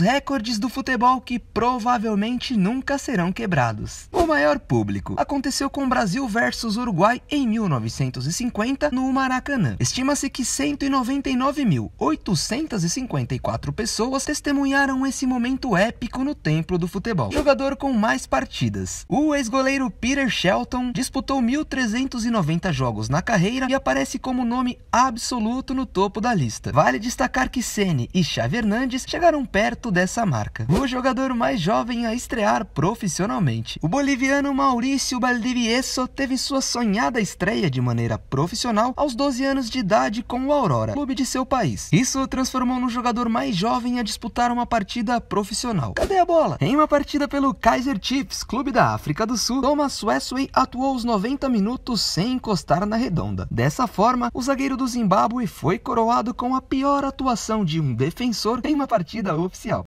recordes do futebol que provavelmente nunca serão quebrados. O maior público aconteceu com Brasil versus Uruguai em 1950 no Maracanã. Estima-se que 199.854 pessoas testemunharam esse momento épico no templo do futebol. Jogador com mais partidas. O ex-goleiro Peter Shelton disputou 1.390 jogos na carreira e aparece como nome absoluto no topo da lista. Vale destacar que Sene e Xavi Hernandes chegaram perto dessa marca. O jogador mais jovem a estrear profissionalmente. O boliviano Maurício Valdivieso teve sua sonhada estreia de maneira profissional aos 12 anos de idade com o Aurora, clube de seu país. Isso o transformou no jogador mais jovem a disputar uma partida profissional. Cadê a bola? Em uma partida pelo Kaiser Chiefs, clube da África do Sul, Thomas Wesley atuou os 90 minutos sem encostar na redonda. Dessa forma, o zagueiro do Zimbábue foi coroado com a pior atuação de um defensor em uma partida oficial.